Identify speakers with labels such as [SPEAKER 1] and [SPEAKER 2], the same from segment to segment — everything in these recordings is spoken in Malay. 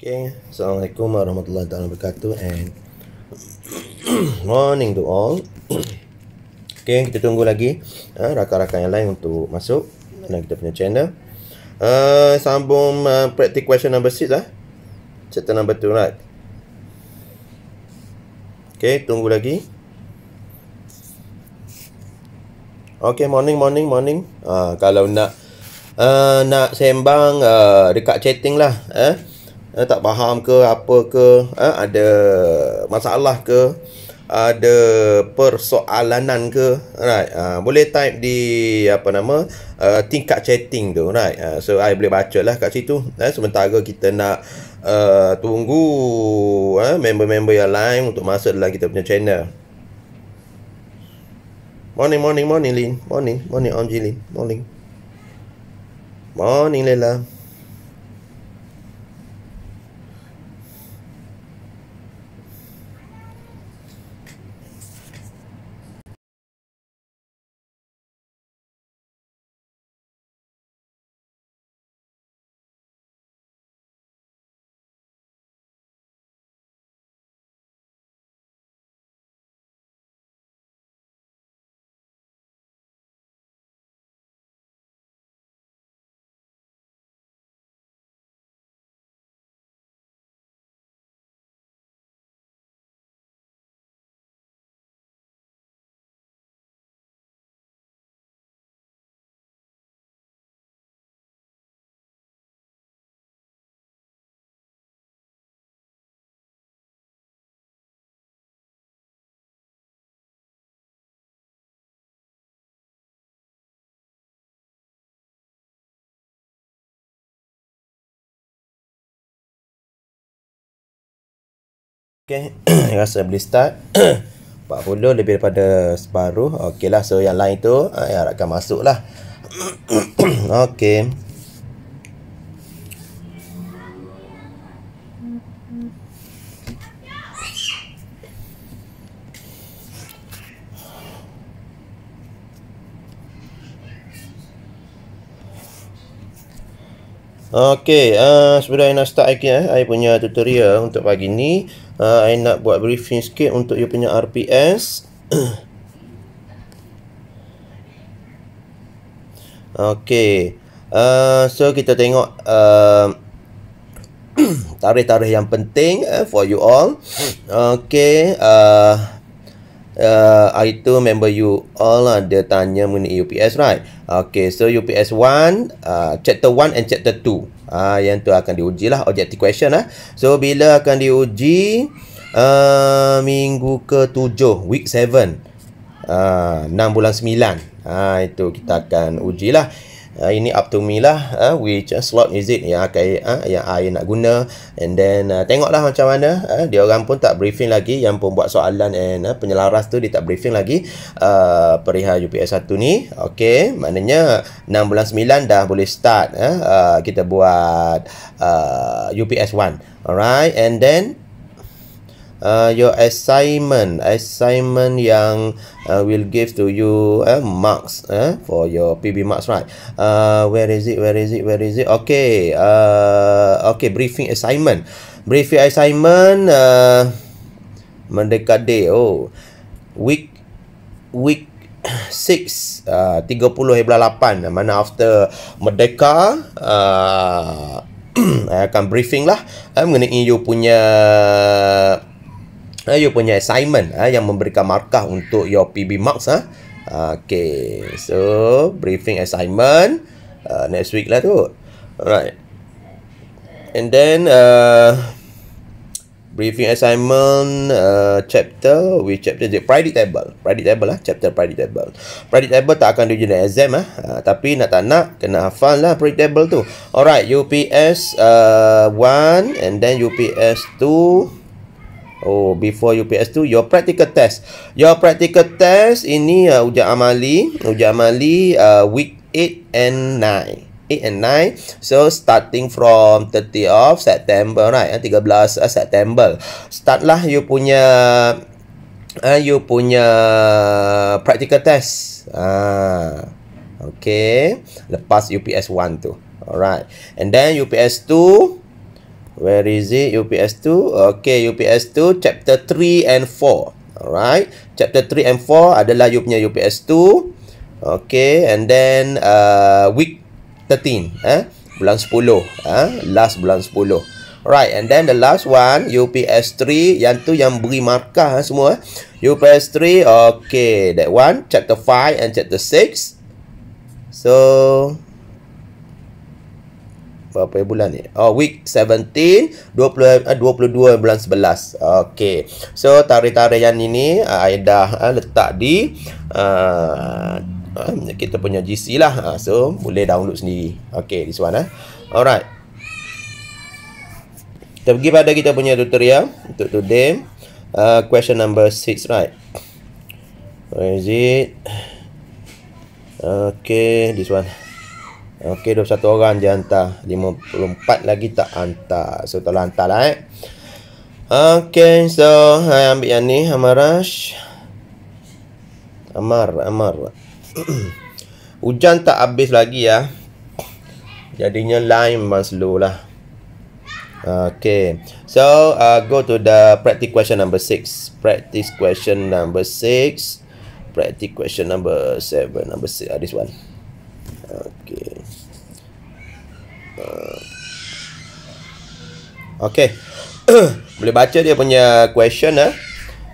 [SPEAKER 1] Okay, Assalamualaikum warahmatullahi taala wabarakatuh and morning to all. okay, kita tunggu lagi uh, rakan-rakan yang lain untuk masuk dalam kita punya channel. Uh, sambung uh, practice question number 6 lah. Chapter number 2 right. Okay, tunggu lagi. Okay, morning, morning, morning. Uh, kalau nak uh, nak sembang uh, dekat chatting lah. Eh? eh, tak faham ke apa ke eh, ada masalah ke ada persoalanan ke right uh, boleh type di apa nama uh, tingkat chatting tu right uh, so I boleh baca lah kat situ eh, sementara kita nak uh, tunggu eh, member-member yang lain untuk masuk dalam kita punya channel morning morning morning Lin morning morning Angie Lin morning morning Lela Okay, rasa boleh start 40 lebih daripada separuh Okay lah, so yang lain tu Saya ah, akan masuk lah Okay Okey, uh, sebelum saya nak start lagi, eh, punya tutorial untuk pagi ni uh, I nak buat briefing sikit untuk you punya RPS Okay uh, So kita tengok uh, Tarikh-tarikh yang penting uh, For you all Okay uh, uh, hari tu member you all lah, dia tanya mengenai UPS right Okay, so UPS 1, uh, chapter 1 and chapter 2 uh, ah, Yang tu akan diuji lah, objective question lah So, bila akan diuji? Uh, minggu ke 7, week 7 uh, 6 bulan 9 uh, ah, Itu kita akan uji lah uh, ini up to me lah uh, which uh, slot is it yang akan uh, yang I nak guna and then uh, tengoklah macam mana uh, dia orang pun tak briefing lagi yang pun buat soalan and uh, penyelaras tu dia tak briefing lagi uh, perihal UPS 1 ni Okay, maknanya 6 bulan 9 dah boleh start uh, uh, kita buat uh, UPS 1 alright and then uh, your assignment assignment yang uh, will give to you uh, marks uh, for your PB marks right uh, where is it where is it where is it okay uh, okay briefing assignment briefing assignment uh, merdeka day oh week week 6 uh, 30 April 8 mana after merdeka uh, akan briefing lah uh, mengenai you punya uh, you punya assignment uh, yang memberikan markah untuk your PB marks eh. ah. Uh. Okay, so briefing assignment uh, next week lah tu. Alright. And then uh, briefing assignment uh, chapter we chapter the predict table. Predict table lah, chapter predict table. Predict table tak akan dijadikan exam ah. Uh, tapi nak tak nak kena hafal lah predict table tu. Alright, UPS uh, and then UPS 2 Oh, before UPS tu your practical test. Your practical test ini uh, ujian amali, ujian amali uh, week 8 and 9. 8 and 9. So starting from 30 of September, right? 13 uh, September. Startlah you punya uh, you punya practical test. Ah. Uh, okay. Lepas UPS 1 tu. Alright. And then UPS 2 Where is it? UPS 2. Okay, UPS 2 chapter 3 and 4. Alright. Chapter 3 and 4 adalah you punya UPS 2. Okay, and then uh, week 13, eh? Bulan 10, eh? Last bulan 10. Alright, and then the last one UPS 3 yang tu yang beri markah eh, semua. Eh? UPS 3, okay, that one chapter 5 and chapter 6. So, berapa bulan ni? Oh, week 17, 20, 22 bulan 11. Okay. So, tarikh-tarikh yang ini, eh, I dah uh, eh, letak di uh, kita punya GC lah. Uh, so, boleh download sendiri. Okay, this one. Uh. Alright. Kita pergi pada kita punya tutorial untuk today. Uh, question number 6, right? Where is it? Okay, this one. Okey 21 orang je hantar 54 lagi tak hantar So tak hantar lah eh Okey so Saya ambil yang ni Amarash Amar Amar Hujan tak habis lagi ya Jadinya line memang slow lah Okay So uh, go to the practice question number 6 Practice question number 6 Practice question number 7 Number 6 uh, ah, This one Okay Okay Boleh baca dia punya question eh?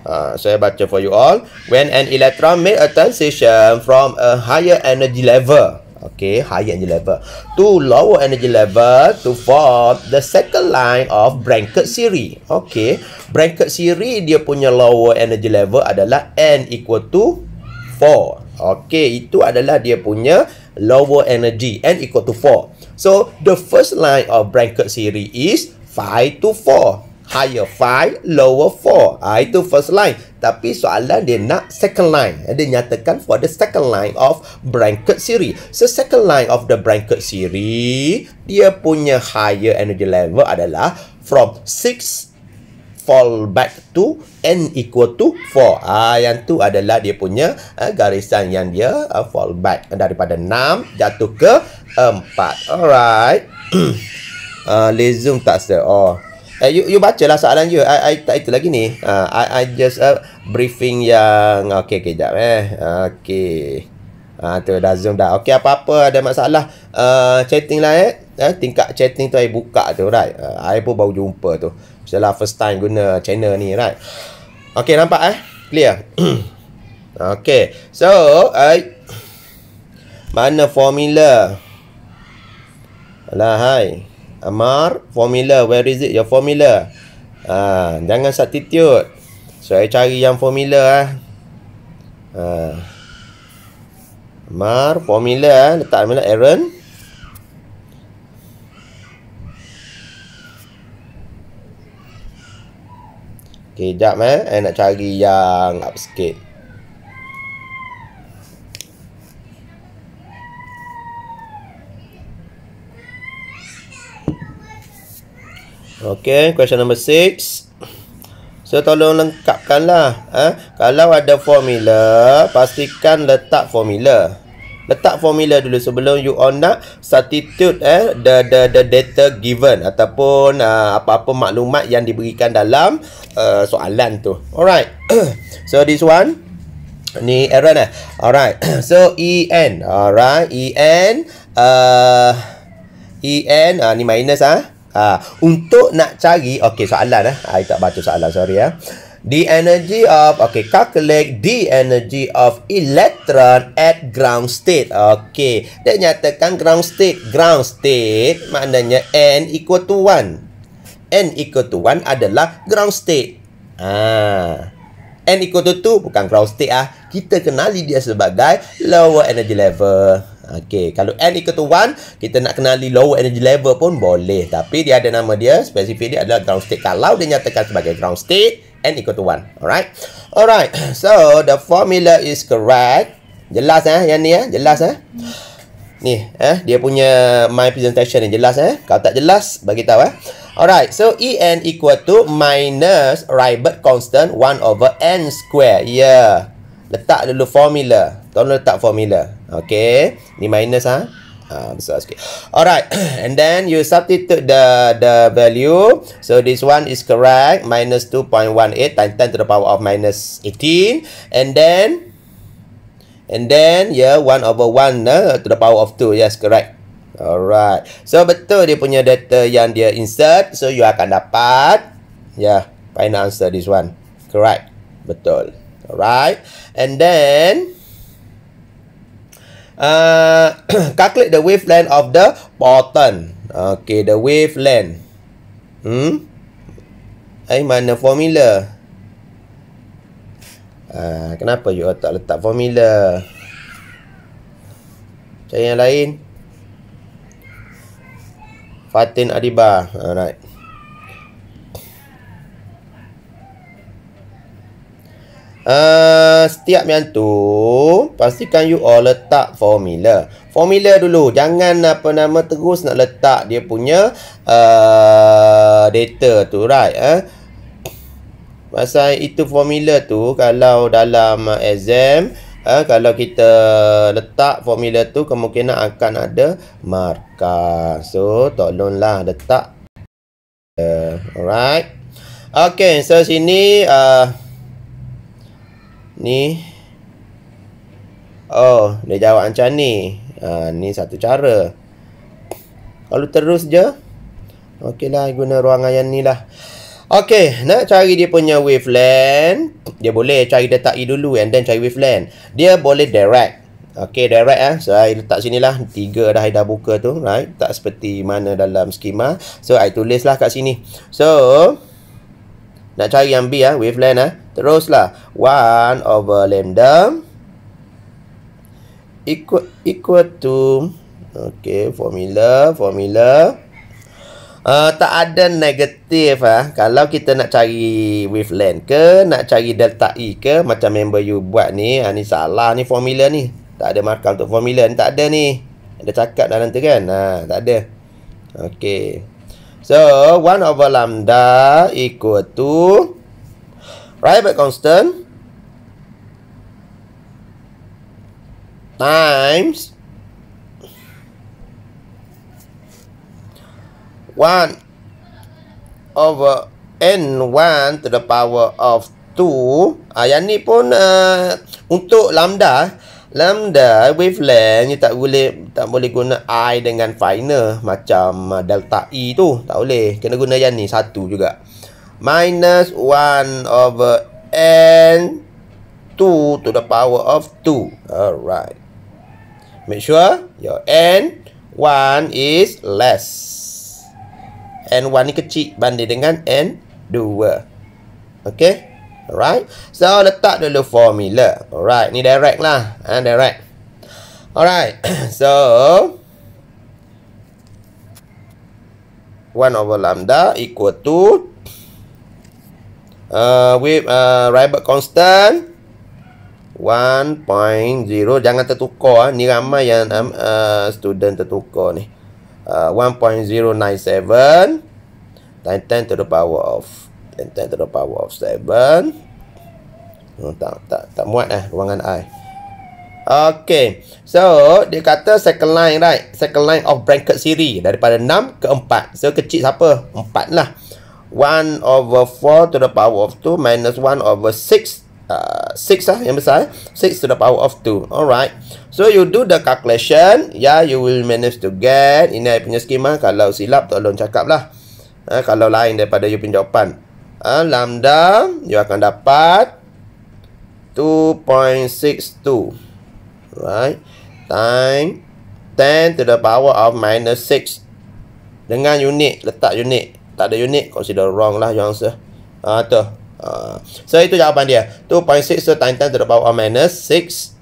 [SPEAKER 1] uh, Saya baca for you all When an electron make a transition From a higher energy level Okay, higher energy level To lower energy level To form the second line of Branket series Okay, Branket series dia punya lower energy level Adalah N equal to 4 Okay, itu adalah dia punya uh, lower energy and equal to 4 so the first line of bracket series is 5 to 4 higher 5 lower 4 ha, ah, itu first line tapi soalan dia nak second line dia nyatakan for the second line of bracket series. so second line of the bracket series dia punya higher energy level adalah from 6 fall back to n equal to 4. Ha, ah, yang tu adalah dia punya ha, garisan yang dia ha, fall back. Daripada 6 jatuh ke 4. Alright. uh, Lezum tak se. Oh. Eh, you, you baca lah soalan you. I, I, itu lagi ni. Uh, I, I just uh, briefing yang... Okay, kejap eh. Okay. Ha, tu dah zoom dah. Okay, apa-apa ada masalah. Uh, chatting lah eh. eh. Tingkat chatting tu I buka tu, right? Uh, I pun baru jumpa tu. Salah first time guna channel ni right Okay nampak eh Clear Okay So I Mana formula Alah hai Amar Formula Where is it your formula Ah, Jangan substitute So I cari yang formula eh Ah. Amar Formula eh Letak mana Aaron Okay, jap eh. Eh, nak cari yang up sikit. Okay, question number six. So, tolong lengkapkanlah eh? Kalau ada formula Pastikan letak formula letak formula dulu sebelum you all nak substitute eh the the the data given ataupun uh, apa-apa maklumat yang diberikan dalam uh, soalan tu. Alright. so this one ni error dah. Eh. Alright. so EN. Alright, EN uh, EN uh, ni minus ah. Uh. Uh, untuk nak cari okay soalan ah. Uh. tak baca soalan sorry ya. Uh the energy of okay calculate the energy of electron at ground state okay dia nyatakan ground state ground state maknanya n equal to 1 n equal to 1 adalah ground state ah n equal to 2 bukan ground state ah kita kenali dia sebagai lower energy level Okay, kalau N equal to 1 Kita nak kenali lower energy level pun boleh Tapi dia ada nama dia Spesifik dia adalah ground state Kalau dia nyatakan sebagai ground state n equal to 1. Alright. Alright. So, the formula is correct. Jelas eh? Yang ni eh? Jelas eh? Ni eh? Dia punya my presentation ni. Jelas eh? Kalau tak jelas, bagi tahu eh? Alright. So, en equal to minus Rybert constant 1 over n square. Ya. Yeah. Letak dulu formula. Tolong letak formula. Okay. Ni minus ah. Ha? Ah, besar sikit. Alright. And then you substitute the the value. So this one is correct. Minus 2.18 times 10 to the power of minus 18. And then. And then, yeah, 1 over 1 nah, eh, to the power of 2. Yes, correct. Alright. So, betul dia punya data yang dia insert. So, you akan dapat. Yeah, final answer this one. Correct. Betul. Alright. And then uh, calculate the wavelength of the button. Okay, the wavelength. Hmm. Ai mana formula? uh, kenapa you tak letak formula? Cari yang lain. Fatin Adiba. Alright. Eh, setiap yang tu pastikan you all letak formula formula dulu jangan apa nama terus nak letak dia punya uh, data tu right eh pasal itu formula tu kalau dalam exam eh, kalau kita letak formula tu kemungkinan akan ada markah so tolonglah letak uh, alright Okay, so sini uh, Ni Oh dia jawab macam ni ha, Ni satu cara Kalau terus je Okey lah guna ruangan yang ni lah Okey nak cari dia punya wavelength Dia boleh cari data E dulu And then cari wavelength Dia boleh direct Okey direct eh So I letak sini lah Tiga dah I dah buka tu Right Tak seperti mana dalam skema So I tulis lah kat sini So nak cari yang B ah, wavelength ah. Teruslah. 1 over lambda equal equal to okey, formula, formula. Uh, tak ada negatif ah. Kalau kita nak cari wavelength ke, nak cari delta E ke, macam member you buat ni, ah ni salah ni formula ni. Tak ada markah untuk formula, ni tak ada ni. Ada cakap dah nanti kan. Ha, tak ada. Okey. So, 1 over lambda equal to right back constant times 1 over n1 to the power of 2. Ah, yang ni pun uh, untuk lambda lambda wavelength you tak boleh tak boleh guna i dengan final macam uh, delta e tu tak boleh kena guna yang ni satu juga minus 1 over n 2 to the power of 2 alright make sure your n 1 is less n 1 ni kecil banding dengan n 2 okay Alright. So, letak dulu formula. Alright. Ni direct lah. Ha, direct. Alright. So, 1 over lambda equal to uh, with uh, Rybert constant 1.0 jangan tertukar eh. ni ramai yang um, uh, student tertukar ni uh, 1.097 times 10 to the power of 10 to the power of 7 hmm, tak, tak tak muat lah ruangan I Okay So Dia kata second line right Second line of bracket series Daripada 6 ke 4 So kecil siapa? 4 lah 1 over 4 to the power of 2 Minus 1 over 6 6 ah, lah yang besar 6 eh. to the power of 2 Alright So you do the calculation Yeah you will manage to get Ini I punya skema Kalau silap tolong cakap lah uh, Kalau lain daripada you punya uh, lambda you akan dapat 2.62 right time 10 to the power of minus 6 dengan unit letak unit tak ada unit consider wrong lah yang sir ah uh, tu uh. so itu jawapan dia 2.62 so time 10 to the power of minus 6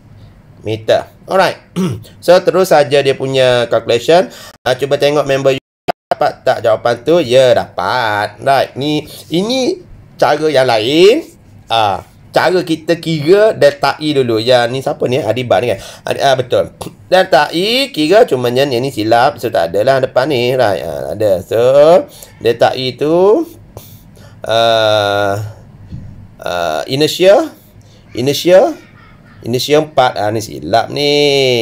[SPEAKER 1] meter alright so terus saja dia punya calculation uh, cuba tengok member dapat tak jawapan tu? Ya, dapat. Right. Ni ini cara yang lain. Ah, uh, cara kita kira delta E dulu. Ya, ni siapa ni? Adiba ni kan. Ah uh, betul. Delta E kira cuma yang ni silap. So tak adalah depan ni. Right. Uh, ada. So delta E tu uh, uh, inertia inertia inisial 4 ah ni silap ni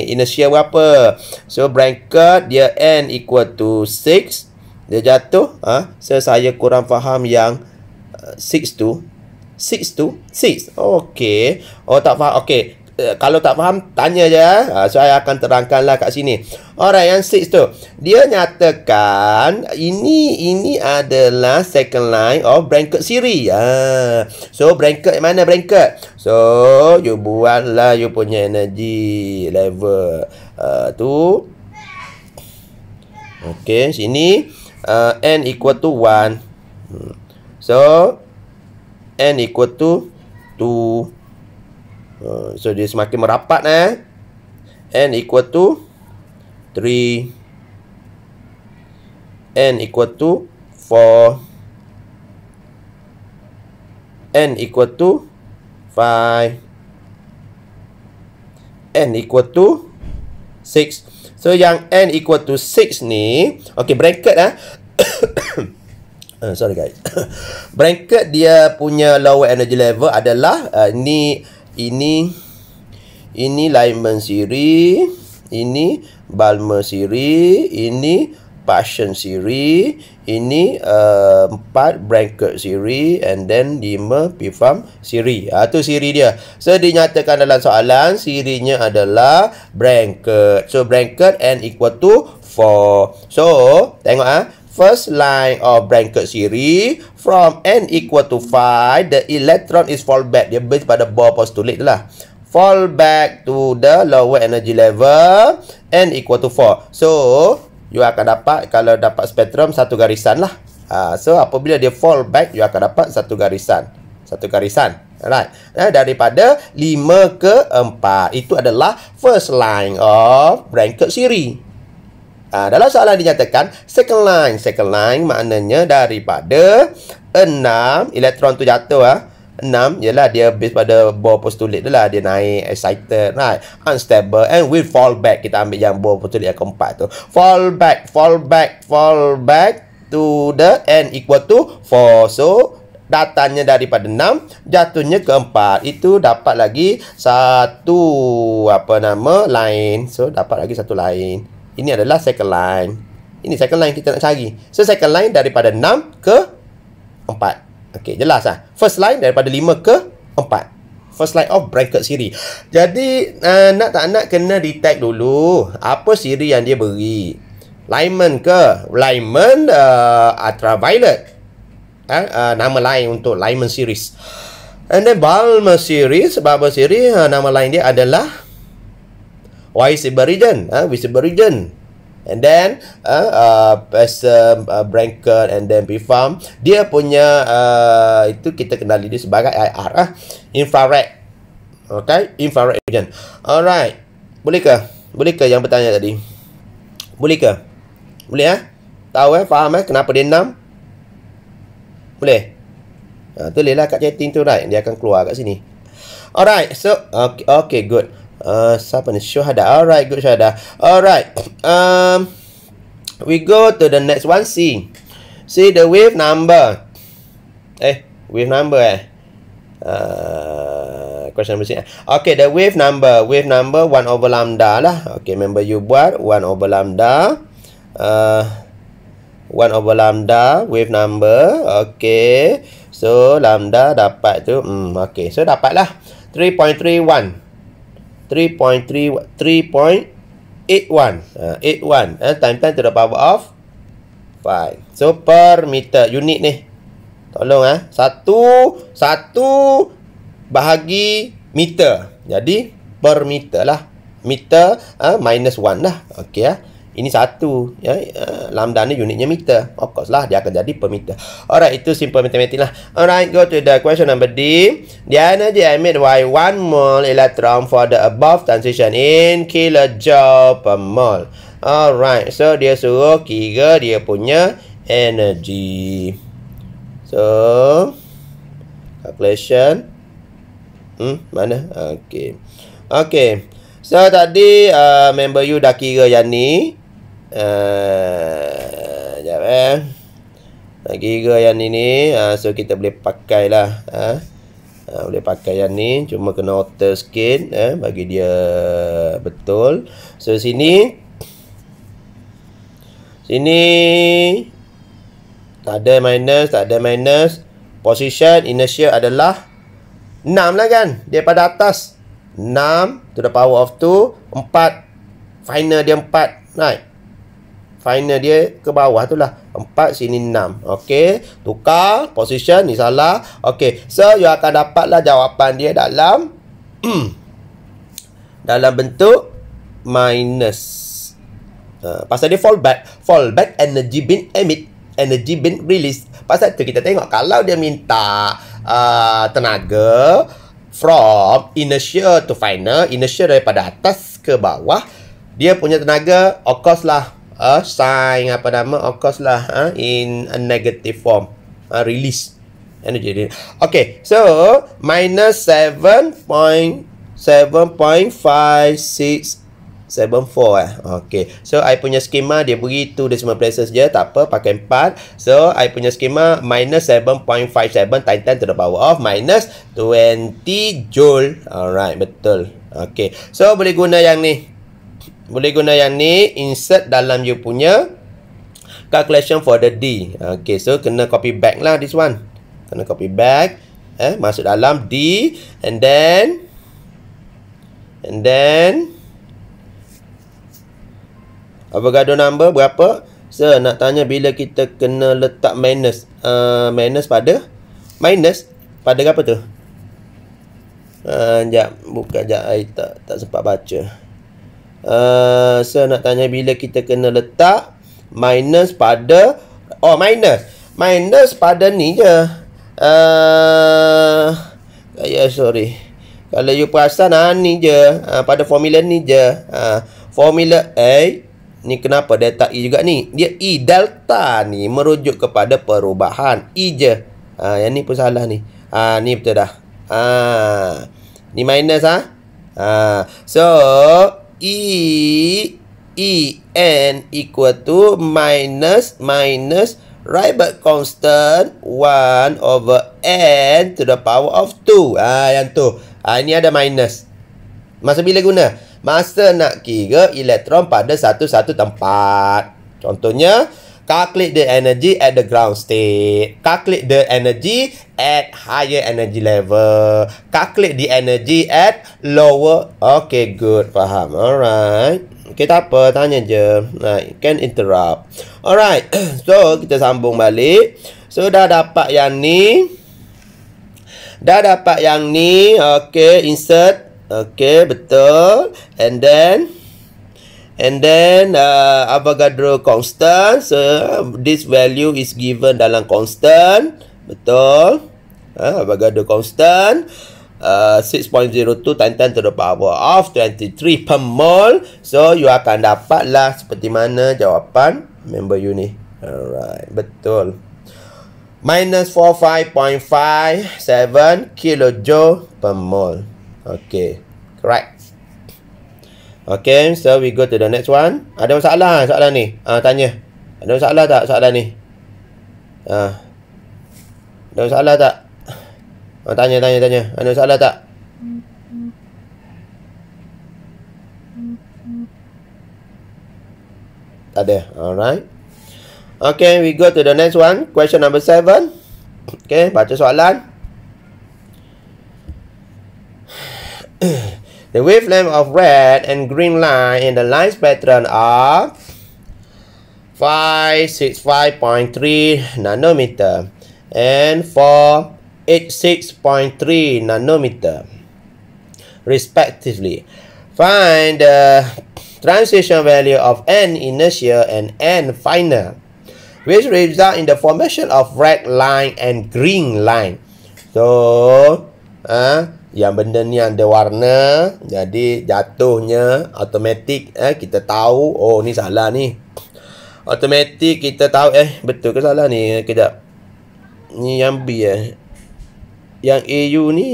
[SPEAKER 1] inisial berapa so bracket dia n equal to 6 dia jatuh ah so saya kurang faham yang 6 uh, tu 6 tu 6 Okay, oh tak faham Okay. Eh, kalau tak faham tanya je eh. ha, saya akan terangkanlah kat sini alright yang six tu dia nyatakan ini ini adalah second line of bracket siri ha. so bracket mana bracket so you buatlah you punya energy level ha, tu Okay, sini uh, N equal to 1 hmm. So N equal to 2 Hmm, so dia semakin merapat eh. N equal to 3 N equal to 4 N equal to 5 N equal to 6 So yang N equal to 6 ni Okay bracket eh. uh, Sorry guys Bracket dia punya lower energy level adalah uh, Ni Ni ini ini lain siri ini balmer siri ini passion siri ini uh, empat bracket siri and then lima pifam siri atau ha, tu siri dia so dinyatakan dalam soalan sirinya adalah bracket so bracket n equal to 4 so tengok ah first line of Branker series from n equal to 5 the electron is fall back dia based pada Bohr postulate lah fall back to the lower energy level n equal to 4 so you akan dapat kalau dapat spektrum satu garisan lah ha, so apabila dia fall back you akan dapat satu garisan satu garisan Right? Nah, daripada 5 ke 4 itu adalah first line of Branker series Uh, dalam soalan dinyatakan second line. Second line maknanya daripada 6 elektron tu jatuh ah. Enam, ialah dia based pada bohr postulate lah. Dia naik, excited, naik, unstable. And will fall back. Kita ambil yang bohr postulate yang keempat tu. Fall back, fall back, fall back to the n equal to 4. So, datanya daripada enam, jatuhnya ke keempat. Itu dapat lagi satu, apa nama, line. So, dapat lagi satu line. Ini adalah second line. Ini second line kita nak cari. So, second line daripada 6 ke 4. Okey, jelas lah. First line daripada 5 ke 4. First line of bracket siri. Jadi, uh, nak tak nak kena detect dulu apa siri yang dia beri. Lyman ke? Lyman uh, ultraviolet. Uh, uh, nama lain untuk Lyman series. And then Balmer series, Balmer series, uh, nama lain dia adalah Why Sebar Region? Huh? We Sebar Region. And then, uh, ah, uh, ah, Pesem, uh, Brankert, and then Bifarm. Dia punya, uh, itu kita kenali dia sebagai IR. Uh, infrared. Okay, infrared region. Alright. Bolehkah? Bolehkah yang bertanya tadi? Bolehkah? Boleh, ha? Eh? Tahu, eh? Faham, eh? Kenapa dia 6? Boleh? Ha, tulislah kat chatting tu, right? Dia akan keluar kat sini. Alright. So, okay, okay Good. Uh, siapa ni? Syuhada. Alright, good Syuhada. Alright. Um, we go to the next one. See. See the wave number. Eh, wave number eh. Uh, question number 6 eh? Okay, the wave number. Wave number 1 over lambda lah. Okay, remember you buat 1 over lambda. Uh, over lambda. Wave number. Okay. So, lambda dapat tu. Hmm, okay. So, dapatlah. 3.31. 3.81 uh, 8.1 Time time to the power of 5 So per meter unit ni Tolong eh Satu Satu Bahagi meter Jadi Per meter lah Meter uh, minus 1 lah Okay lah ini satu ya uh, eh, lambda ni unitnya meter. Of course lah dia akan jadi per meter. Alright itu simple matematik lah. Alright go to the question number D. The energy emit by one mole electron for the above transition in kilojoule per mole. Alright so dia suruh kira dia punya energy. So calculation hmm mana? Okay. Okay. So tadi uh, member you dah kira yang ni Sekejap eh Nak eh. kira yang ni ni uh, So kita boleh pakai lah uh. Uh, Boleh pakai yang ni Cuma kena otter sikit eh, Bagi dia betul So sini Sini Tak ada minus Tak ada minus Position inertia adalah 6 lah kan Daripada atas 6 To the power of 2 4 Final dia 4 Right final dia ke bawah tu lah empat sini enam Okey Tukar Position ni salah Okey So you akan dapat lah jawapan dia dalam Dalam bentuk Minus uh, Pasal dia fallback Fallback energy bin emit Energy bin release Pasal tu kita tengok Kalau dia minta uh, Tenaga From inertia to final Inertia daripada atas ke bawah Dia punya tenaga Of course lah uh, sign apa nama of course lah uh, in a negative form uh, release energy okay so minus 7.7.5674 eh. okay so I punya skema dia bagi tu 2 decimal places je tak apa pakai 4 so I punya skema minus 7.57 times 10 to the power of minus 20 joule alright betul Okay, so boleh guna yang ni boleh guna yang ni insert dalam you punya calculation for the D. Okay, so kena copy back lah this one. Kena copy back. Eh, masuk dalam D and then and then apa Avogadro number berapa? So, nak tanya bila kita kena letak minus uh, minus pada minus pada apa tu? Uh, sekejap, buka sekejap. Saya tak, tak sempat baca. Uh, Uh, saya nak tanya bila kita kena letak minus pada oh minus minus pada ni je uh, yeah, sorry kalau you perasan ah, ni je ah, pada formula ni je ah, formula A ni kenapa delta E juga ni dia E delta ni merujuk kepada perubahan E je ah, yang ni pun salah ni ah, ni betul dah ah, ni minus ah, ah. so E E N equal to minus minus Rybert constant 1 over N to the power of 2. Ah yang tu. Ah ini ada minus. Masa bila guna? Masa nak kira elektron pada satu-satu tempat. Contohnya, calculate the energy at the ground state calculate the energy at higher energy level calculate the energy at lower okay good faham alright kita apa tanya je nah, can interrupt alright so kita sambung balik so dah dapat yang ni dah dapat yang ni okay insert okay betul and then And then uh, Avogadro constant. So uh, this value is given dalam constant. Betul. Uh, Avogadro constant. Uh, 6.02 times 10 to the power of 23 per mole. So you akan dapat lah seperti mana jawapan member you ni. Alright. Betul. Minus 45.57 kilojoule per mole. Okay. Correct. Okay, so we go to the next one. Ada masalah soalan ni? Ah, uh, tanya. Ada masalah tak soalan ni? Ah. Uh, ada masalah tak? Ah, uh, tanya, tanya, tanya. Ada masalah tak? Tak ada. Alright. Okay, we go to the next one. Question number seven. Okay, baca soalan. The wavelength of red and green line in the line spectrum are 565.3 nanometer and 486.3 nanometer respectively. Find the transition value of n inertia and n final which result in the formation of red line and green line. So, uh, yang benda ni ada warna jadi jatuhnya automatik eh kita tahu oh ni salah ni automatik kita tahu eh betul ke salah ni eh, kejap ni yang B eh yang AU ni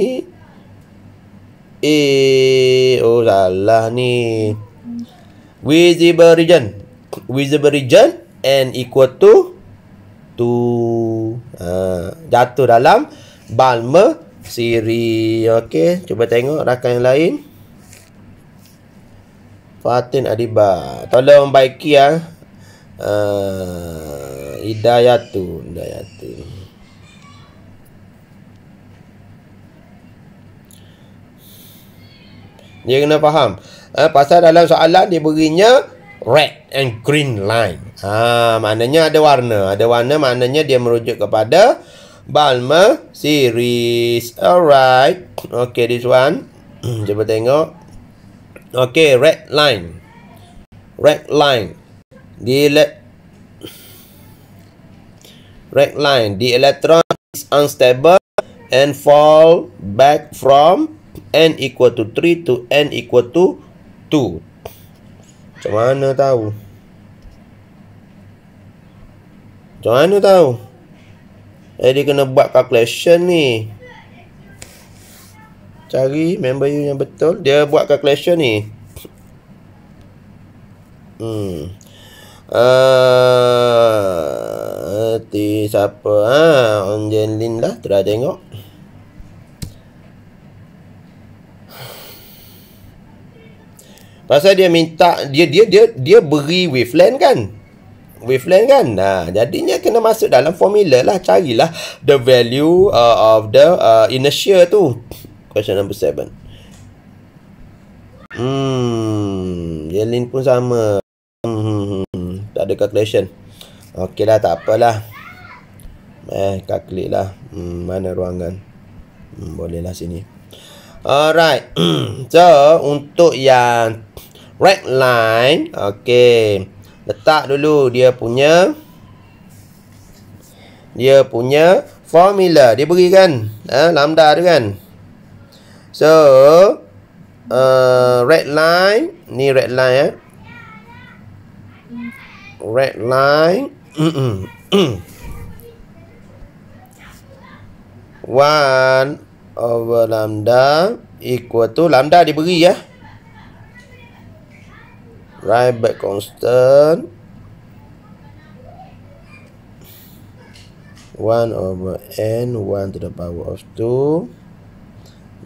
[SPEAKER 1] eh oh salah ni visible region visible region and equal to to uh, ah, jatuh dalam balmer Siri Okey Cuba tengok rakan yang lain Fatin Adiba Tolong baiki ya Ha. Uh, Hidayatu Hidayatu Dia kena faham uh, Pasal dalam soalan dia berinya Red and green line Ah, uh, Maknanya ada warna Ada warna maknanya dia merujuk kepada Balma series. Alright. Okay, this one. Hmm, cuba tengok. Okay, red line. Red line. Di Red line. The electron is unstable and fall back from n equal to 3 to n equal to 2. Macam mana tahu? Macam mana tahu? Eh dia kena buat calculation ni Cari member you yang betul Dia buat calculation ni Hmm Hati ah, uh, siapa ha? Ah, On Jen Lin lah Terah tengok Pasal dia minta dia dia dia dia beri wavelength kan? wavelength kan. Nah, jadinya kena masuk dalam formula lah. Carilah the value uh, of the uh, inertia tu. Question number 7. Hmm, Yelin pun sama. Hmm, tak ada calculation. Okey lah, tak apalah. Eh, calculate lah. Hmm, mana ruangan? Hmm, boleh lah sini. Alright. so, untuk yang red line. okay letak dulu dia punya dia punya formula dia beri kan eh, lambda tu kan so uh, red line ni red line eh red line one over lambda equal to lambda diberi ya eh? right back constant 1 over n 1 to the power of 2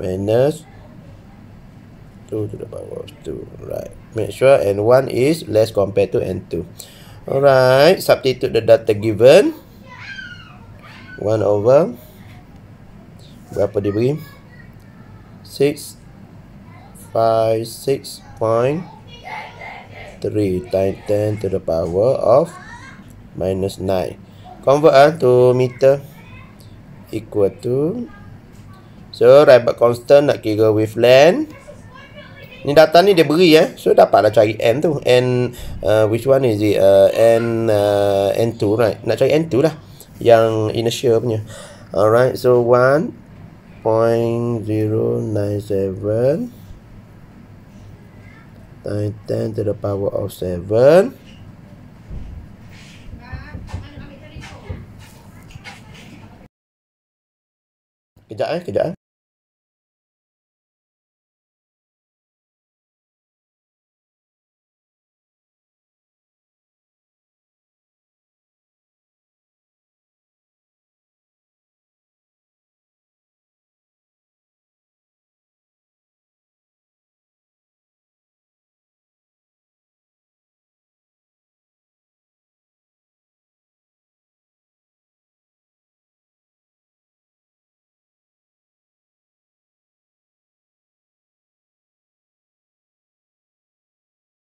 [SPEAKER 1] minus 2 to the power of 2 right make sure n 1 is less compared to n 2 alright substitute the data given 1 over berapa diberi 6 5 6 point 3 times 10 to the power of minus 9. Convert uh, to meter equal to. So, write back constant nak kira wavelength. Ni data ni dia beri eh. So, dapatlah cari N tu. N, uh, which one is it? Uh, N, uh, N2 right? Nak cari N2 lah. Yang inertia punya. Alright, so 1.097. 10 10 to the power of 7 Kejap eh, kejap eh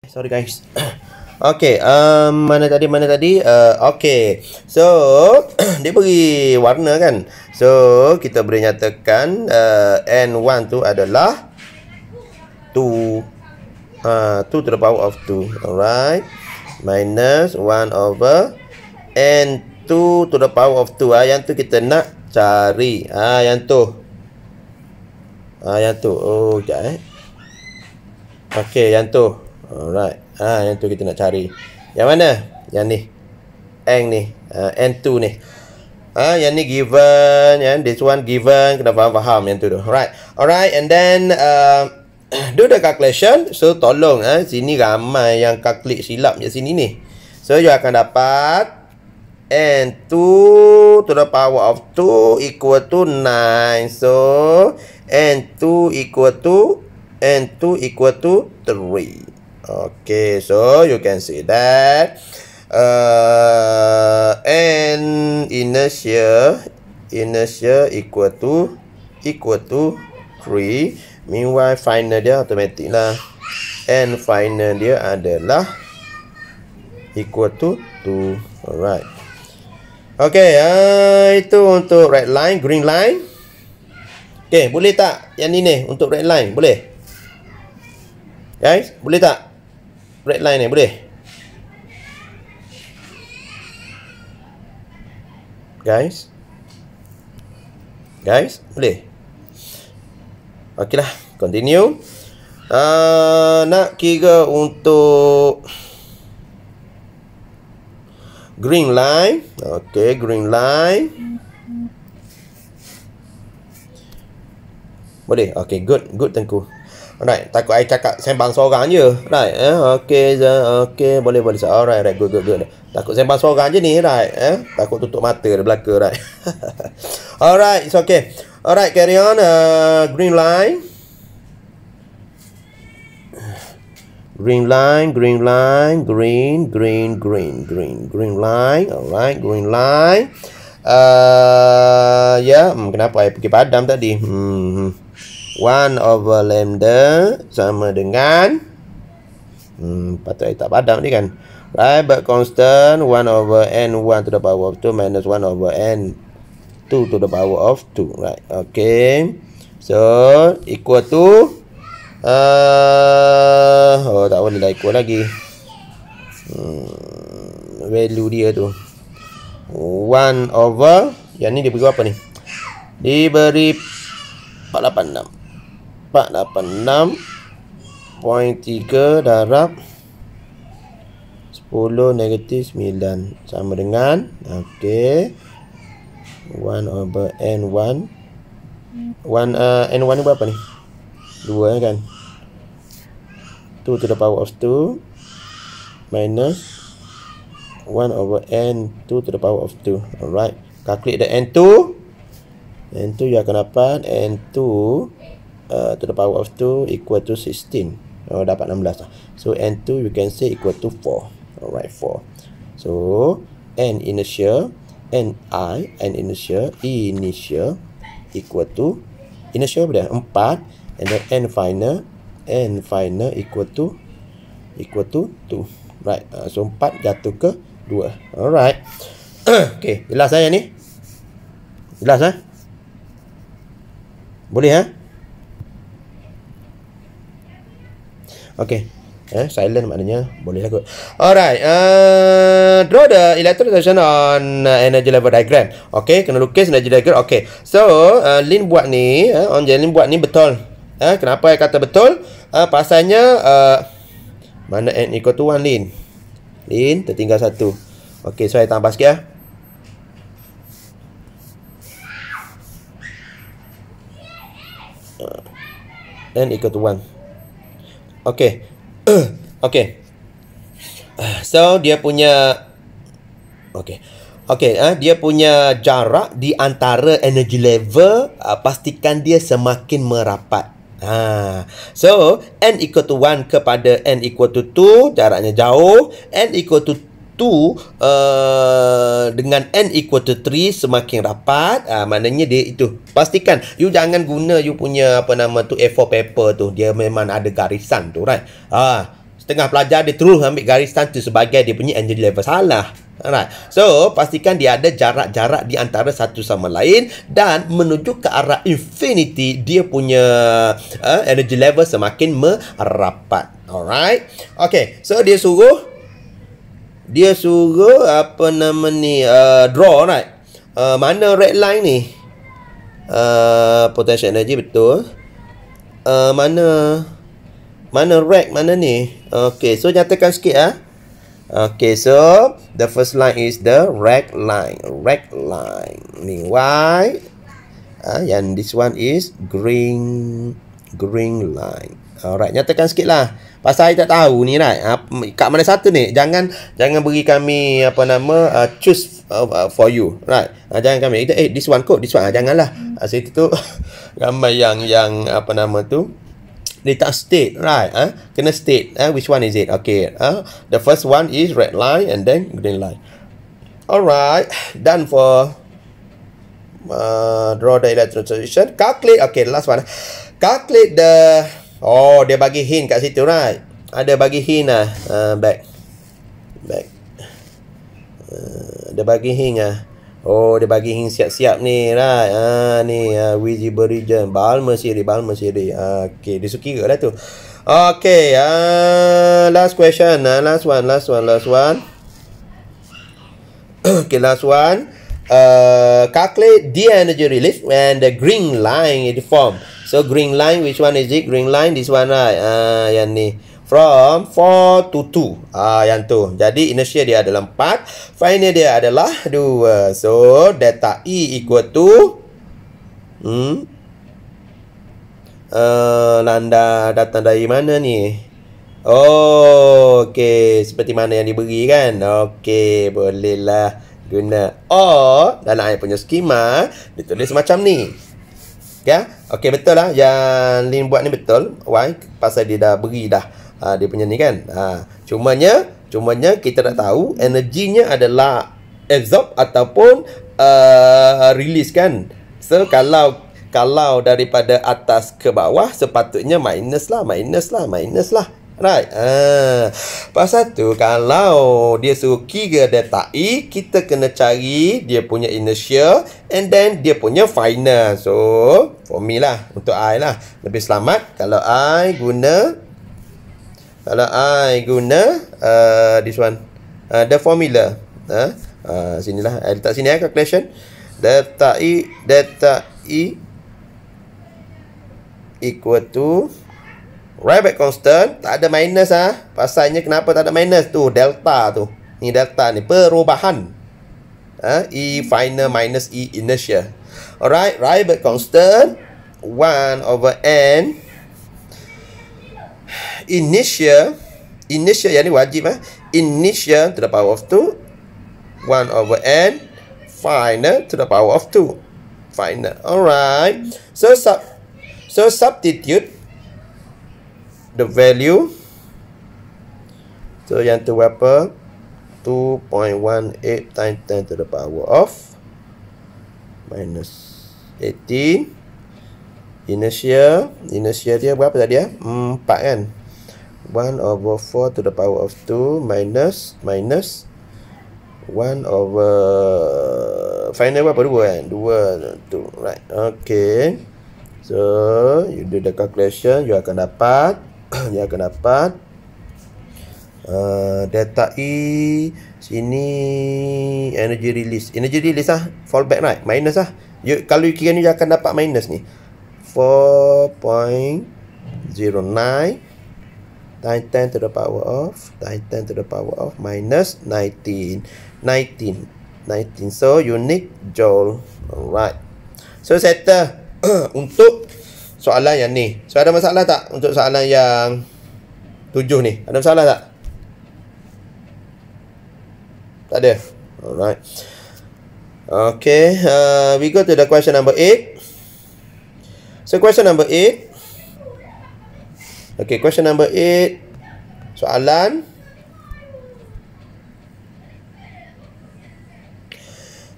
[SPEAKER 1] sorry guys. okay, um, mana tadi mana tadi? Uh, okay, so dia beri warna kan? So kita boleh nyatakan uh, N1 tu adalah 2 uh, 2 to the power of 2 Alright Minus 1 over N2 to the power of 2 ha, ah, Yang tu kita nak cari ha, Yang tu ha, Yang tu Oh, sekejap eh Okay, yang tu Alright. Ha, yang tu kita nak cari. Yang mana? Yang ni. Ah, N ni. Ha, ah, N2 ni. Ha, yang ni given. Yang this one given. Kena faham-faham yang tu tu. Alright. Alright. And then... Uh, do the calculation. So, tolong. Ha, sini ramai yang calculate silap di sini ni. So, you akan dapat... N2 to the power of 2 equal to 9. So, N2 equal to... N2 equal to 3. Okay, so you can see that uh, and inertia inertia equal to equal to three. meanwhile final dia automatic lah and final dia adalah equal to two. alright Okay, uh, itu untuk red line, green line Okay, boleh tak yang ini nih untuk red line? Boleh? Guys, boleh tak? red line ni boleh guys guys boleh lah, continue uh, nak kira untuk green line okey green line boleh okey good good tengku Alright, takut saya cakap sembang seorang je. Right, eh? okay, okay, boleh, boleh. Alright, right, good, good, good. Takut sembang seorang je ni, right. Eh? Takut tutup mata di belakang, right. Alright, it's okay. Alright, carry on. Uh, green line. Green line, green line, green, green, green, green, green line. Alright, green line. Uh, ya, yeah. hmm, kenapa saya pergi padam tadi? hmm. hmm. 1 over lambda sama dengan hmm, patut tak padam ni kan right but constant 1 over n 1 to the power of 2 minus 1 over n 2 to the power of 2 right okay so equal to uh, oh tak boleh lah equal lagi hmm, value dia tu 1 over yang ni dia beri apa ni diberi 486 486.3 darab 10 negatif 9 sama dengan okey 1 over n1 1 uh, n1 ni berapa ni 2 eh, kan 2 to the power of 2 minus 1 over n 2 to the power of 2 alright calculate the n2 n2 you akan dapat n2 Uh, to the power of 2 equal to 16 oh, dapat 16 lah so n2 you can say equal to 4 alright 4 so n initial n i n initial initial equal to initial berapa 4 and then n final n final equal to equal to 2 right uh, so 4 jatuh ke 2 alright okay jelas saya ni jelas eh boleh eh Okay Eh, silent maknanya boleh lah kot. Alright, uh, draw the electron reaction on uh, energy level diagram. Okay, kena lukis energy diagram. Okay, so uh, Lin buat ni, uh, eh, on Jalin buat ni betul. uh, kenapa saya kata betul? Uh, pasalnya, uh, mana N equal to 1 Lin? Lin tertinggal satu. Okay, so saya tambah sikit lah. Uh. N equal to 1. Okay. okay. So, dia punya... Okay. Okay, uh, eh, dia punya jarak di antara energy level uh, pastikan dia semakin merapat. Ha. So, N equal to 1 kepada N equal to 2, jaraknya jauh. N equal to tu uh, dengan n equal to 3 semakin rapat uh, maknanya dia itu pastikan you jangan guna you punya apa nama tu A4 paper tu dia memang ada garisan tu right ah uh, setengah pelajar dia terus ambil garisan tu sebagai dia punya energy level salah Alright. So, pastikan dia ada jarak-jarak di antara satu sama lain dan menuju ke arah infinity dia punya uh, energy level semakin merapat. Alright. Okay. So, dia suruh dia suruh apa nama ni uh, draw right uh, mana red line ni uh, potential energy betul uh, mana mana red mana ni Okay, so nyatakan sikit ah Okay, so the first line is the red line red line ni white ah ha? yang this one is green green line alright nyatakan sikit lah Pasal saya tak tahu ni right. Ha, ah, kat mana satu ni? Jangan jangan bagi kami apa nama uh, choose uh, uh, for you, right? Ha, jangan kami itu eh this one kot, this one ha, janganlah. Ha, saya tu, ramai yang yang apa nama tu dia tak state right ah ha? kena state ah ha? which one is it okay ah ha? the first one is red line and then green line alright done for uh, draw the electron solution calculate okay the last one calculate the Oh, dia bagi hint kat situ, right? Ada ah, bagi hint lah. Uh, back. Back. Uh, bagi hint lah. Oh, dia bagi hint siap-siap ni, right? Ah, uh, ni, uh, Wizzy Berijan. Balma Siri, Balma Siri. Uh, okay, dia suki ke lah tu. Okay, uh, last question. Uh, last one, last one, last one. okay, last one uh, calculate the energy relief and the green line it form. So green line, which one is it? Green line, this one right? Uh, yang ni. From 4 to 2. Uh, ah, yang tu. Jadi inertia dia adalah 4. Final dia adalah 2. So delta E equal to. Hmm. Uh, landa datang dari mana ni? Oh, okay. Seperti mana yang diberi kan? Okay, bolehlah guna or dalam saya punya skema ditulis macam ni ya yeah? okey betul lah yang Lin buat ni betul why pasal dia dah beri dah uh, dia punya ni kan ha uh, cumanya cumanya kita tak tahu energinya adalah absorb ataupun uh, release kan so kalau kalau daripada atas ke bawah sepatutnya minus lah minus lah minus lah Right. Ha. Pasal tu kalau dia suruh key data E, kita kena cari dia punya inertial and then dia punya final. So, for me lah. Untuk I lah. Lebih selamat kalau I guna kalau I guna uh, this one. Uh, the formula. Ha. Uh, sinilah. I letak sini eh, calculation. Data E, data E equal to Rabbit constant tak ada minus ah. Ha? Pasalnya kenapa tak ada minus tu? Delta tu. Ni delta ni perubahan. Ah ha? e final minus e inertia. Alright, Rabbit constant 1 over n inertia inertia yang ni wajib ah. Ha? Inertia to the power of 2 1 over n final to the power of 2. Final. Alright. So sub so substitute the value so yang tu berapa 2.18 times 10 to the power of minus 18 inertia inertia dia berapa tadi ya eh? 4 kan 1 over 4 to the power of 2 minus minus 1 over final berapa 2 kan 2 2 right okay so you do the calculation you akan dapat dia akan dapat uh, delta E sini energy release energy release lah fall back right minus lah you, kalau you kira ni dia akan dapat minus ni 4.09 times 10 to the power of times 10 to the power of minus 19 19 19 so unique joule alright so settle untuk soalan yang ni. So ada masalah tak untuk soalan yang tujuh ni? Ada masalah tak? Tak ada. Alright. Okay, uh, we go to the question number eight. So question number eight. Okay, question number 8. Soalan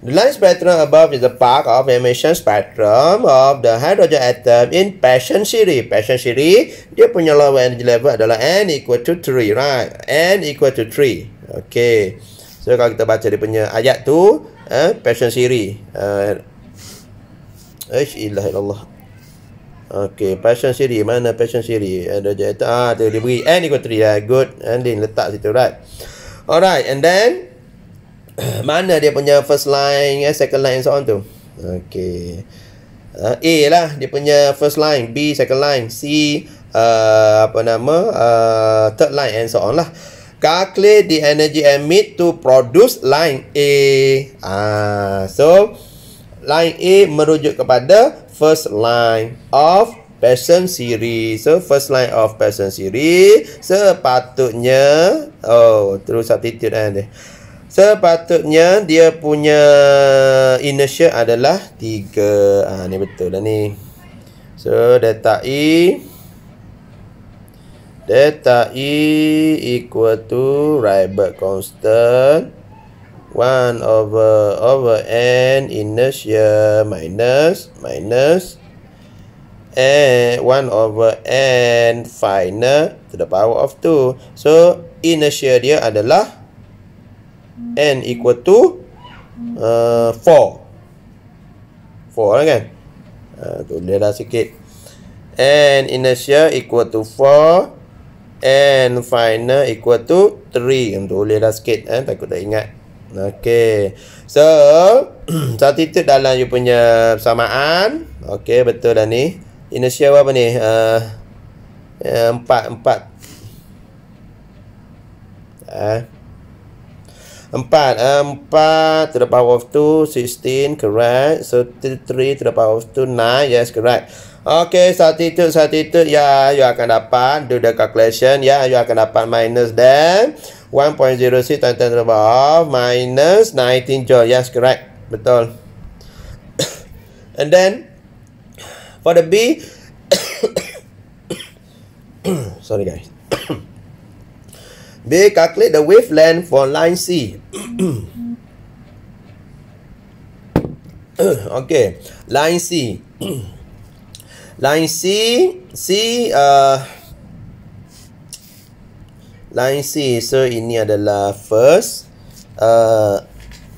[SPEAKER 1] The light spectrum above is the part of emission spectrum of the hydrogen atom in passion series. Passion series, dia punya low energy level adalah N equal to 3, right? N equal to 3. Okay. So, kalau kita baca dia punya ayat tu, eh, passion series. Uh, eh, Allah. Okay, passion series. Mana passion series? Hydrogen atom. Ah, tu dia beri. N equal to 3, right? Ah, good. And then, letak situ, right? Alright, and then... mana dia punya first line eh, second line and so on tu okay, uh, ah, A lah dia punya first line B second line C uh, apa nama uh, third line and so on lah calculate the energy emit to produce line A ah uh, so line A merujuk kepada first line of passion series So first line of passion series Sepatutnya Oh Terus substitute kan eh. Sepatutnya dia punya inertia adalah 3 ha, ah, Ni betul lah ni So delta E Delta E equal to Rybert constant 1 over over N inertia minus minus n 1 over N final to the power of 2 So inertia dia adalah 2 n equal to uh, 4 4 lah kan uh, tulis lah sikit n inertia equal to 4 n final equal to 3 tulis lah sikit eh? takut tak ingat ok so substitute dalam you punya persamaan ok betul lah ni inertia apa ni uh, 4 4 Eh, eh? 4, 4 to the power of 2, 16, correct. So, 3 to the power of 2, 9, yes, correct. Okay, substitute, substitute, ya, yeah, you akan dapat, do the calculation, ya, yeah, you akan dapat minus then, 1.06 times 10 to the of, minus 19 joule, yes, correct, betul. And then, for the B, sorry guys. B. Calculate the wavelength for line C. okay. Line C. line C. C. Uh, line C. So, ini adalah first. Uh,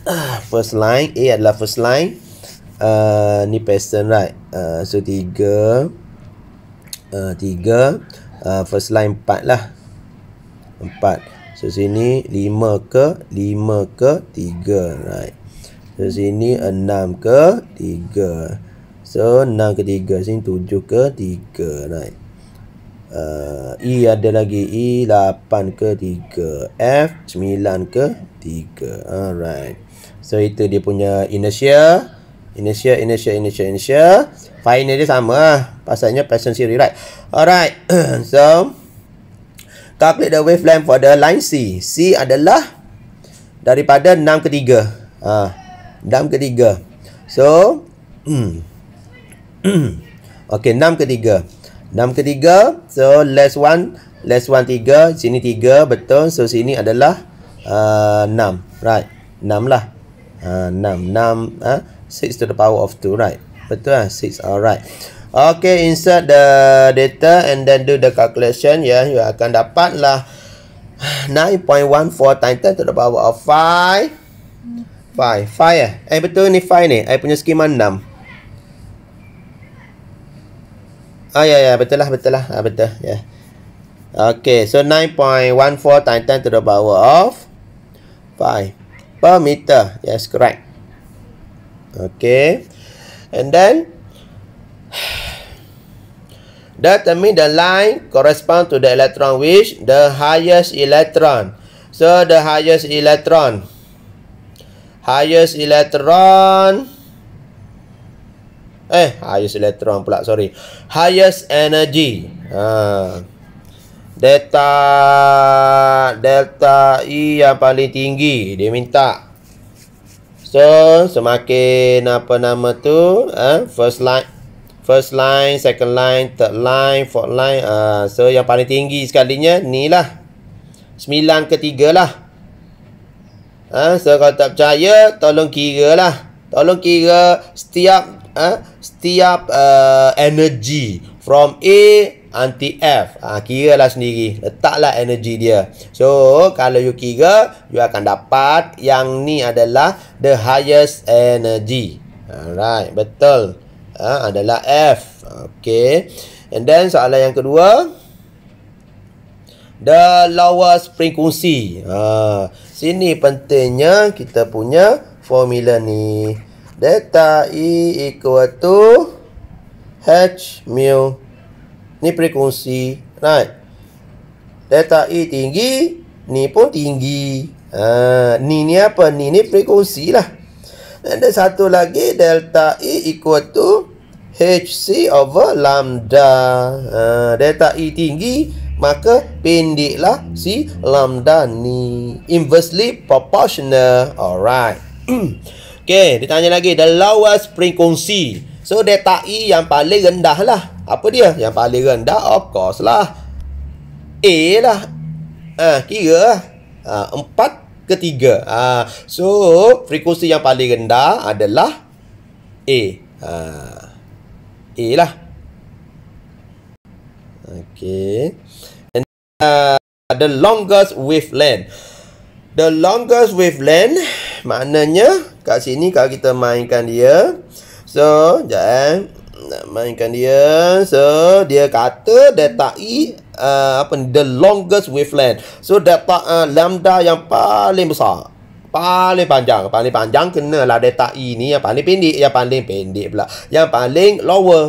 [SPEAKER 1] first line. A adalah first line. Uh, ni pattern right. Uh, so, tiga. Uh, tiga. Uh, first line empat lah. 4 So sini 5 ke 5 ke 3 right. So sini 6 ke 3 So 6 ke 3 Sini 7 ke 3 right. uh, E ada lagi E 8 ke 3 F 9 ke 3 Alright So itu dia punya inertia Inertia, inertia, inertia, inertia Final dia sama lah Pasalnya passion series right Alright So calculate the wavelength for the line C. C adalah daripada 6 ke 3. Ha, 6 ke 3. So, hmm. okay, 6 ke 3. 6 ke 3. So, less 1, less 1 3. Sini 3, betul. So, sini adalah uh, 6. Right, 6 lah. Uh, 6, 6, uh, 6 to the power of 2, right. Betul lah, 6, alright. Okay, insert the data and then do the calculation. Yeah, you akan dapatlah 9.14 times 10 to the power of 5. 5. 5 ya? Eh? eh, betul ni 5 ni. Eh, punya skema 6. Ah, ya, yeah, ya. Yeah, betul lah, betul lah. Ah, betul, ya. Yeah. Okay, so 9.14 times 10 to the power of 5 per meter. Yes, correct. Okay. And then... Determine the line correspond to the electron which the highest electron. So the highest electron. Highest electron. Eh, highest electron pula, sorry. Highest energy. Ha. Delta delta E yang paling tinggi dia minta. So semakin apa nama tu, eh, first line First line, second line, third line, fourth line. Uh, so, yang paling tinggi sekalinya, ni lah. Sembilan ketiga lah. Uh, so, kalau tak percaya, tolong kira lah. Tolong kira setiap uh, setiap uh, energy from A anti F. Uh, kira lah sendiri. Letaklah energy dia. So, kalau you kira, you akan dapat yang ni adalah the highest energy. Alright, Betul ha, adalah F. Okey. And then soalan yang kedua the lower spring kungsi. Ha, sini pentingnya kita punya formula ni. Delta E equal to H mu. Ni frekuensi. Right. Delta E tinggi. Ni pun tinggi. Uh, ni ni apa? Ni ni frekuensi lah. Ada satu lagi. Delta E equal to hc over lambda ha, delta e tinggi maka pendeklah si lambda ni inversely proportional alright Okay, ditanya lagi the lowest frequency so delta e yang paling rendah lah apa dia yang paling rendah of course lah a lah ah ha, kira ah ha, 4 ketiga ah ha, so frekuensi yang paling rendah adalah a ah A lah. Okay. And uh, the longest wavelength. The longest wavelength maknanya kat sini kalau kita mainkan dia. So, jap eh. Nak mainkan dia. So, dia kata data E uh, apa ni? The longest wavelength. So, data uh, lambda yang paling besar paling panjang. Paling panjang kenalah data E ni. Yang paling pendek. Yang paling pendek pula. Yang paling lower.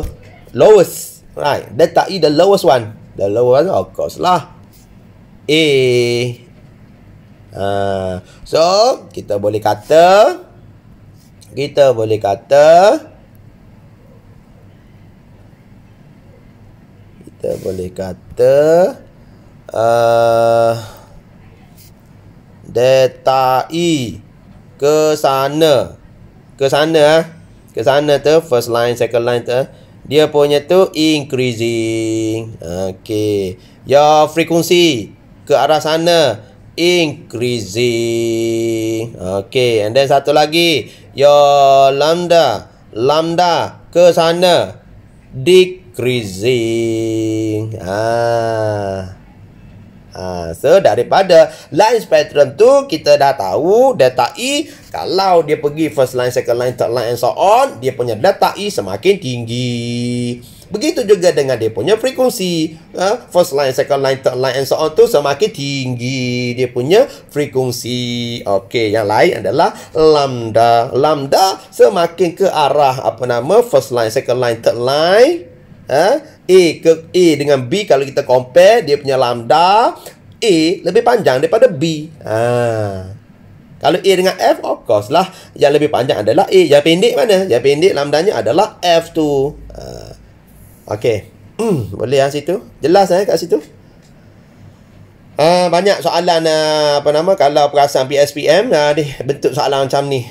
[SPEAKER 1] Lowest. Right. Data E the lowest one. The lowest of course lah. A. Uh, so, kita boleh kata. Kita boleh kata. Kita boleh kata. Uh, detai e. ke sana ke sana ah ke sana tu first line second line tu eh. dia punya tu increasing okey Ya frequency ke arah sana increasing okey and then satu lagi ya lambda lambda ke sana decreasing ah Ha, so daripada line spectrum tu kita dah tahu data E kalau dia pergi first line, second line, third line and so on, dia punya data E semakin tinggi. Begitu juga dengan dia punya frekuensi. Ha, first line, second line, third line and so on tu semakin tinggi dia punya frekuensi. Okey, yang lain adalah lambda. Lambda semakin ke arah apa nama first line, second line, third line ha? A ke A dengan B kalau kita compare dia punya lambda A lebih panjang daripada B. Ha. Kalau A dengan F of course lah yang lebih panjang adalah A. Yang pendek mana? Yang pendek lambdanya adalah F tu. Ha. Okey. Hmm, boleh ah situ? Jelas eh kat situ? Ha, banyak soalan eh, apa nama kalau perasan PSPM ha, deh, bentuk soalan macam ni.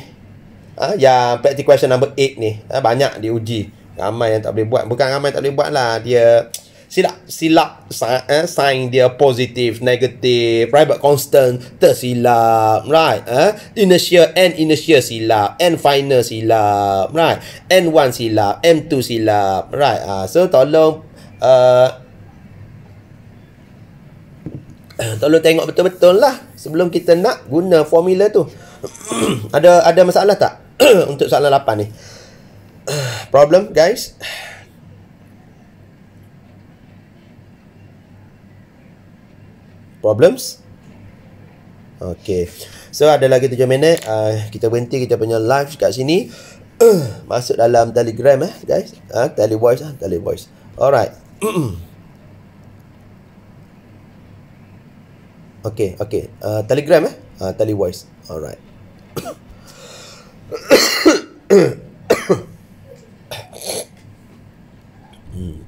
[SPEAKER 1] Ha, yang practical question number 8 ni ha, banyak diuji ramai yang tak boleh buat bukan ramai tak boleh buat lah dia silap silap eh, sign dia positif negatif private constant tersilap right eh? inertia and inertia silap and final silap right n1 silap m2 silap right ah so tolong uh, tolong tengok betul-betul lah sebelum kita nak guna formula tu ada ada masalah tak untuk soalan 8 ni problem guys problems okay so ada lagi 7 minit uh, kita berhenti kita punya live kat sini uh, masuk dalam telegram eh guys uh, tele voice ah uh, tele voice alright okay okay uh, telegram eh uh, tele voice alright Mm.